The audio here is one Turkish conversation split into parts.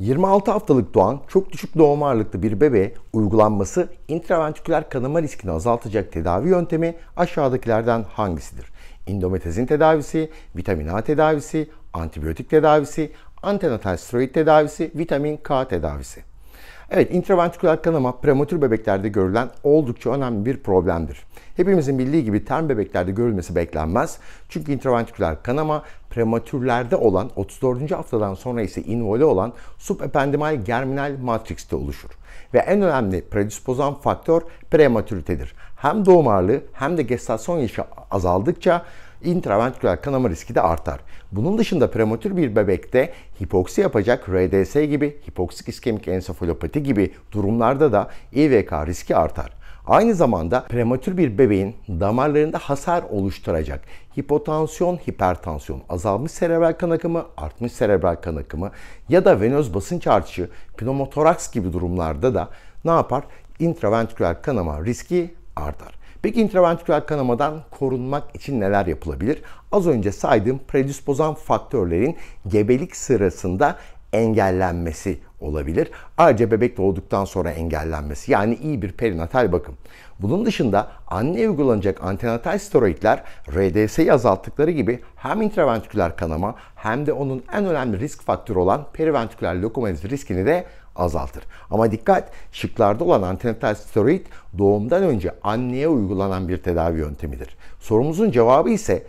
26 haftalık doğan çok düşük doğum ağırlıklı bir bebeğe uygulanması intraventriküler kanama riskini azaltacak tedavi yöntemi aşağıdakilerden hangisidir? Endometezin tedavisi, vitamin A tedavisi, antibiyotik tedavisi, antenatal steroid tedavisi, vitamin K tedavisi. Evet, intraventriküler kanama prematür bebeklerde görülen oldukça önemli bir problemdir. Hepimizin bildiği gibi term bebeklerde görülmesi beklenmez. Çünkü intraventriküler kanama prematürlerde olan 34. haftadan sonra ise invole olan subependimal germinal matrikste oluşur. Ve en önemli predispozan faktör prematüritedir. Hem doğum ağırlığı hem de gestasyon yaşı azaldıkça intraventriküler kanama riski de artar. Bunun dışında prematür bir bebekte hipoksi yapacak RDS gibi hipoksik iskemik ensefalopati gibi durumlarda da IVK riski artar. Aynı zamanda prematür bir bebeğin damarlarında hasar oluşturacak hipotansiyon, hipertansiyon, azalmış serebral kan akımı, artmış serebral kan akımı ya da venöz basınç artışı, pneumotoraks gibi durumlarda da ne yapar? İntraventriküler kanama riski artar. Peki intraventriküler kanamadan korunmak için neler yapılabilir? Az önce saydığım predispozan faktörlerin gebelik sırasında engellenmesi olabilir. Ayrıca bebek doğduktan sonra engellenmesi yani iyi bir perinatal bakım. Bunun dışında anne uygulanacak antenatal steroidler RDS'yi azalttıkları gibi hem intraventriküler kanama hem de onun en önemli risk faktörü olan periventriküler lokomotif riskini de azaltır. Ama dikkat şıklarda olan antenatal steroid doğumdan önce anneye uygulanan bir tedavi yöntemidir. Sorumuzun cevabı ise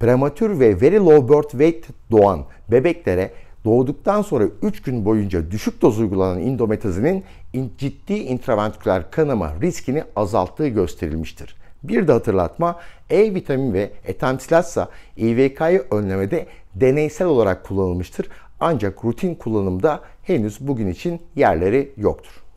prematür ve very low birth weight doğan bebeklere doğduktan sonra 3 gün boyunca düşük doz uygulanan indometazinin ciddi intraventriküler kanama riskini azalttığı gösterilmiştir. Bir de hatırlatma, E vitamini ve etamsilasa İVK'yı önlemede deneysel olarak kullanılmıştır. Ancak rutin kullanımda henüz bugün için yerleri yoktur.